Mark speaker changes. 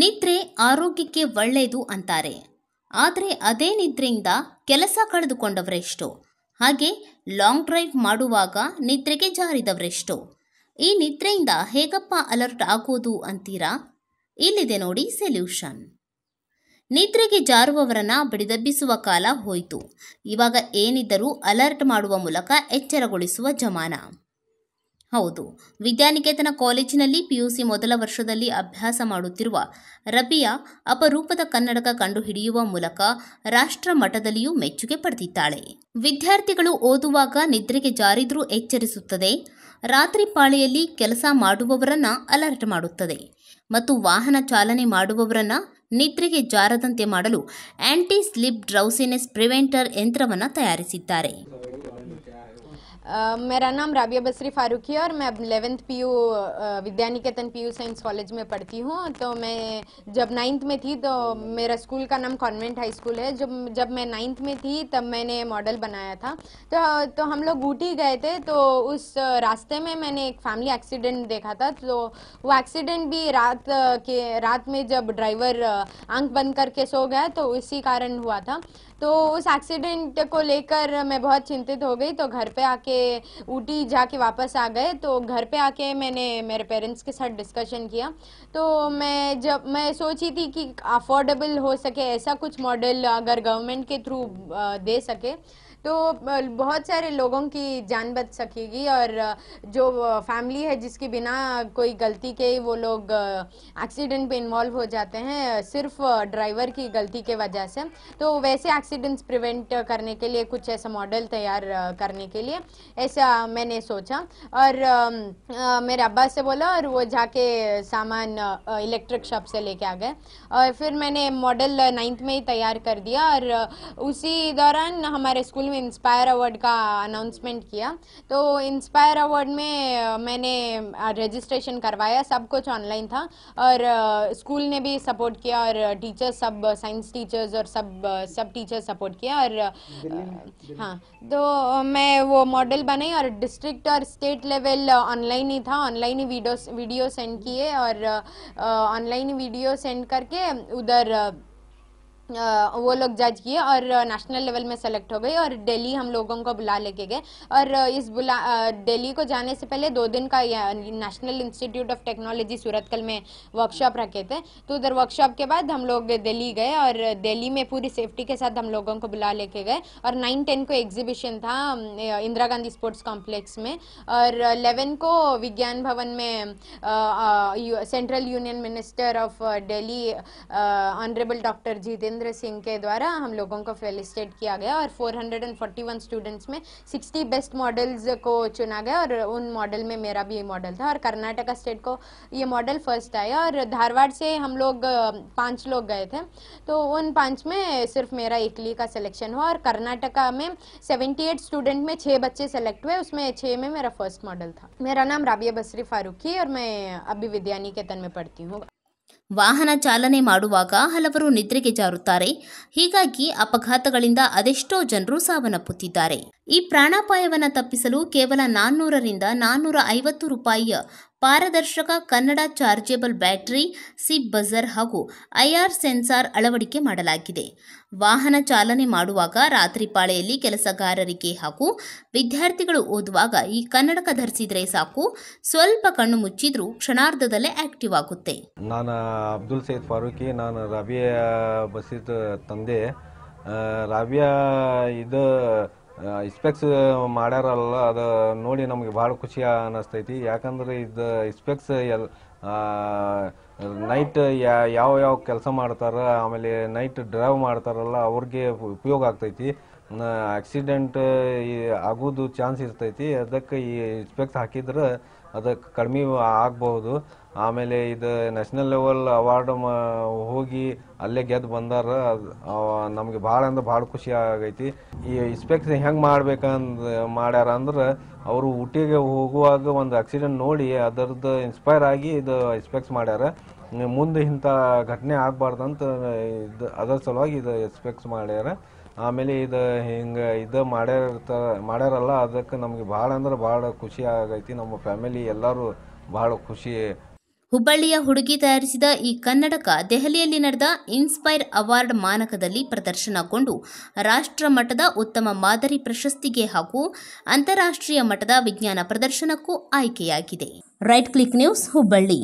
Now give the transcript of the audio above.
Speaker 1: ನಿದ್ರೆ ಆರೋಗ್ಯಕ್ಕೆ ಒಳ್ಳೆಯದು ಅಂತಾರೆ ಆದರೆ ಅದೇ ನಿದ್ರೆಯಿಂದ ಕೆಲಸ ಕಳೆದುಕೊಂಡವರೆಷ್ಟು ಹಾಗೆ ಲಾಂಗ್ ಡ್ರೈವ್ ಮಾಡುವಾಗ ನಿದ್ರೆಗೆ ಜಾರಿದವರೆಷ್ಟು ಈ ನಿದ್ರೆಯಿಂದ ಹೇಗಪ್ಪ ಅಲರ್ಟ್ ಆಗೋದು ಅಂತೀರಾ ಇಲ್ಲಿದೆ ನೋಡಿ ಸೆಲ್ಯೂಷನ್ ನಿದ್ರೆಗೆ ಜಾರುವವರನ್ನ ಬಿಡಿದಬ್ಬಿಸುವ ಕಾಲ ಹೋಯಿತು ಇವಾಗ ಏನಿದ್ದರೂ ಅಲರ್ಟ್ ಮಾಡುವ ಮೂಲಕ ಎಚ್ಚರಗೊಳಿಸುವ ಜಮಾನ ಹೌದು ವಿದ್ಯಾನಿಕೇತನ ಕಾಲೇಜಿನಲ್ಲಿ ಪಿಯುಸಿ ಮೊದಲ ವರ್ಷದಲ್ಲಿ ಅಭ್ಯಾಸ ಮಾಡುತ್ತಿರುವ ರಬಿಯಾ ಅಪರೂಪದ ಕನ್ನಡಕ ಕಂಡುಹಿಡಿಯುವ ಮೂಲಕ ರಾಷ್ಟ್ರ ಮಟ್ಟದಲ್ಲಿಯೂ ಮೆಚ್ಚುಗೆ ಪಡೆದಿದ್ದಾಳೆ ವಿದ್ಯಾರ್ಥಿಗಳು ಓದುವಾಗ ನಿದ್ರೆಗೆ ಜಾರಿದ್ರೂ ಎಚ್ಚರಿಸುತ್ತದೆ ರಾತ್ರಿ ಪಾಳಿಯಲ್ಲಿ ಕೆಲಸ ಮಾಡುವವರನ್ನ ಅಲರ್ಟ್ ಮಾಡುತ್ತದೆ ಮತ್ತು ವಾಹನ ಚಾಲನೆ ಮಾಡುವವರನ್ನ ನಿದ್ರೆಗೆ ಜಾರದಂತೆ ಮಾಡಲು ಆಂಟಿ ಸ್ಲಿಪ್ ಡ್ರೌಸಿನೆಸ್ ಪ್ರಿವೆಂಟರ್ ಯಂತ್ರವನ್ನು ತಯಾರಿಸಿದ್ದಾರೆ
Speaker 2: Uh, मेरा नाम राबिया बसरी फारूकी है और मैं अब P U Vidya Niketan P U science college में पढ़ती हूँ तो मैं जब नाइन्थ में थी तो मेरा स्कूल का नाम कॉन्वेंट हाई स्कूल है जब जब मैं नाइन्थ में थी तब मैंने मॉडल बनाया था तो तो हम लोग ऊटी गए थे तो उस uh, रास्ते में मैंने एक फैमिली एक्सीडेंट देखा था तो वो एक्सीडेंट भी रात uh, के रात में जब ड्राइवर आंख बंद करके सो गया तो इसी कारण हुआ था तो उस एक्सीडेंट को लेकर मैं बहुत चिंतित हो गई तो घर पे आके ऊटी जाके वापस आ गए तो घर पे आके मैंने मेरे पेरेंट्स के साथ डिस्कशन किया तो मैं जब मैं सोची थी कि अफोर्डेबल हो सके ऐसा कुछ मॉडल अगर गवर्नमेंट के थ्रू दे सके तो बहुत सारे लोगों की जान बच सकेगी और जो फैमिली है जिसके बिना कोई गलती के वो लोग एक्सीडेंट पे इन्वॉल्व हो जाते हैं सिर्फ ड्राइवर की गलती के वजह से तो वैसे एक्सीडेंट्स प्रिवेंट करने के लिए कुछ ऐसा मॉडल तैयार करने करने के लिए ऐसा मैंने सोचा और आ, मेरे अब्बा से बोला और वो जाके सामान इलेक्ट्रिक शॉप से लेके आ गए और फिर मैंने मॉडल नाइन्थ में ही तैयार कर दिया और उसी दौरान हमारे स्कूल में इंस्पायर अवार्ड का अनाउंसमेंट किया तो इंस्पायर अवार्ड में मैंने रजिस्ट्रेशन करवाया सब कुछ ऑनलाइन था और स्कूल ने भी सपोर्ट किया और टीचर्स सब साइंस टीचर्स और सब सब टीचर्स सपोर्ट किया और हाँ तो मैं मैं वो मॉडल बनाई और डिस्ट्रिक्ट और स्टेट लेवल ऑनलाइन ही था ऑनलाइन ही वीडियो वीडियो सेंड किए और ऑनलाइन वीडियो सेंड करके उधर uh, वो लोग जज किए और नेशनल लेवल में सेलेक्ट हो गई और दिल्ली हम लोगों को बुला लेके गए और इस बुला दिल्ली को जाने से पहले दो दिन का National Institute of Technology Surathkal में वर्कशॉप रखे थे तो उधर वर्कशॉप के बाद हम लोग दिल्ली गए और दिल्ली में पूरी सेफ्टी के साथ हम लोगों को बुला लेके गए और नाइन टेन को एग्जीबिशन था इंदिरा गांधी स्पोर्ट्स कॉम्प्लेक्स में और अलेवन को विज्ञान भवन में central union minister of daily honourable doctor Jitendra Rajendra Singh के द्वारा हम लोगों को फेलिस्टेट किया गया और 441 स्टूडेंट्स में 60 बेस्ट मॉडल्स को चुना गया और उन मॉडल में मेरा भी मॉडल था और कर्नाटका स्टेट को ये मॉडल फर्स्ट आया और धारवाड़ से हम लोग पाँच लोग गए थे तो उन पाँच में सिर्फ मेरा इकली का सिलेक्शन हुआ और कर्नाटका में सेवेंटी स्टूडेंट में छः बच्चे सेलेक्ट हुए उसमें छः में मेरा फर्स्ट मॉडल था मेरा नाम राबिया बसरी फारूकी और मैं अभी विद्यानी के तन में पढ़ती हूँ
Speaker 1: ವಾಹನ ಚಾಲನೆ ಮಾಡುವಾಗ ಹಲವರು ನಿದ್ರೆಗೆ ಜಾರುತ್ತಾರೆ ಹೀಗಾಗಿ ಅಪಘಾತಗಳಿಂದ ಅದೆಷ್ಟೋ ಜನರು ಸಾವನ್ನಪ್ಪುತ್ತಿದ್ದಾರೆ ಈ ಪ್ರಾಣಾಪಾಯವನ್ನು ತಪ್ಪಿಸಲು ಕೇವಲ ನಾನ್ನೂರರಿಂದ ನಾನ್ನೂರ ಐವತ್ತು ರೂಪಾಯಿಯ ಪಾರದರ್ಶಕ ಕನ್ನಡ ಚಾರ್ಜೇಬಲ್ ಬ್ಯಾಟರಿ ಸಿ ಬಜರ್ ಹಾಗೂ ಐಆರ್ ಸೆನ್ಸಾರ್ ಅಳವಡಿಕೆ ಮಾಡಲಾಗಿದೆ ವಾಹನ ಚಾಲನೆ ಮಾಡುವಾಗ ರಾತ್ರಿ ಪಾಳೆಯಲ್ಲಿ ಕೆಲಸಗಾರರಿಗೆ ಹಾಗೂ ವಿದ್ಯಾರ್ಥಿಗಳು ಓದುವಾಗ ಈ ಕನ್ನಡಕ ಧರಿಸಿದ್ರೆ ಸಾಕು ಸ್ವಲ್ಪ ಕಣ್ಣು ಮುಚ್ಚಿದ್ರೂ ಕ್ಷಣಾರ್ಧದಲ್ಲೇ ಆಕ್ಟಿವ್ ಆಗುತ್ತೆ
Speaker 3: ನಾನು ಅಬ್ದುಲ್ ಸೈದ್ ಫಾರೂಕಿ ನಾನು ರಾಬಿಯಾ ಬಸೀದ್ ತಂದೆ ರಾಬಿಯಾ ಇದು ಇಸ್ಪೆಕ್ಸ್ ಮಾಡ್ಯಾರಲ್ಲ ಅದು ನೋಡಿ ನಮಗೆ ಭಾಳ ಖುಷಿ ಅನ್ನಿಸ್ತೈತಿ ಯಾಕಂದ್ರೆ ಇದು ಇಸ್ಪೆಕ್ಸ್ ಎಲ್ ನೈಟ್ ಯಾವ ಯಾವ ಕೆಲಸ ಮಾಡ್ತಾರೆ ಆಮೇಲೆ ನೈಟ್ ಡ್ರೈವ್ ಮಾಡ್ತಾರಲ್ಲ ಅವ್ರಿಗೆ ಉಪಯೋಗ ಆಗ್ತೈತಿ ಆಕ್ಸಿಡೆಂಟ್ ಆಗೋದು ಚಾನ್ಸ್ ಇರ್ತೈತಿ ಅದಕ್ಕೆ ಈ ಇನ್ಸ್ಪೆಕ್ಟ್ ಹಾಕಿದ್ರೆ ಅದಕ್ಕೆ ಕಡಿಮೆ ಆಗ್ಬೋದು ಆಮೇಲೆ ಇದು ನ್ಯಾಷನಲ್ ಲೆವೆಲ್ ಅವಾರ್ಡ್ ಹೋಗಿ ಅಲ್ಲೇ ಗೆದ್ದು ಬಂದಾರ ನಮಗೆ ಭಾಳ ಅಂದ್ರೆ ಭಾಳ ಖುಷಿ ಆಗೈತಿ ಈ ಇನ್ಸ್ಪೆಕ್ಟ್ ಹೆಂಗೆ ಮಾಡ್ಬೇಕಂದ್ ಮಾಡ್ಯಾರ ಅಂದ್ರೆ ಅವರು ಊಟಿಗೆ ಹೋಗುವಾಗ ಒಂದು ಆಕ್ಸಿಡೆಂಟ್ ನೋಡಿ ಅದರದ್ದು ಇನ್ಸ್ಪೈರ್ ಆಗಿ ಇದು ಸ್ಪೆಕ್ಸ್ ಮಾಡ್ಯಾರ ಮುಂದೆ ಇಂಥ ಘಟನೆ ಆಗಬಾರ್ದಂತ ಇದು ಅದರ ಸಲುವಾಗಿ ಇದು ಎಕ್ಸ್ಪೆಕ್ಟ್ಸ್ ಮಾಡ್ಯಾರ ಆಮೇಲೆ ಇದು ಹಿಂಗೆ ಇದು ಮಾಡ್ಯಾರಿರ್ತ ಮಾಡ್ಯಾರಲ್ಲ ಅದಕ್ಕೆ ನಮಗೆ ಭಾಳ ಅಂದ್ರೆ ಭಾಳ ಖುಷಿ ಆಗೈತಿ ನಮ್ಮ ಫ್ಯಾಮಿಲಿ ಎಲ್ಲರೂ ಭಾಳ ಖುಷಿ
Speaker 1: ಹುಬ್ಬಳ್ಳಿಯ ಹುಡುಗಿ ತಯಾರಿಸಿದ ಈ ಕನ್ನಡಕ ದೆಹಲಿಯಲ್ಲಿ ನಡೆದ ಇನ್ಸ್ಪೈರ್ ಅವಾರ್ಡ್ ಮಾನಕದಲ್ಲಿ ಪ್ರದರ್ಶನಗೊಂಡು ರಾಷ್ಟ್ರ ಮಟ್ಟದ ಉತ್ತಮ ಮಾದರಿ ಪ್ರಶಸ್ತಿಗೆ ಹಾಗೂ ಅಂತಾರಾಷ್ಟ್ರೀಯ ಮಟ್ಟದ ವಿಜ್ಞಾನ ಪ್ರದರ್ಶನಕ್ಕೂ ಆಯ್ಕೆಯಾಗಿದೆ ರೈಟ್ ಕ್ಲಿಕ್ ನ್ಯೂಸ್ ಹುಬ್ಬಳ್ಳಿ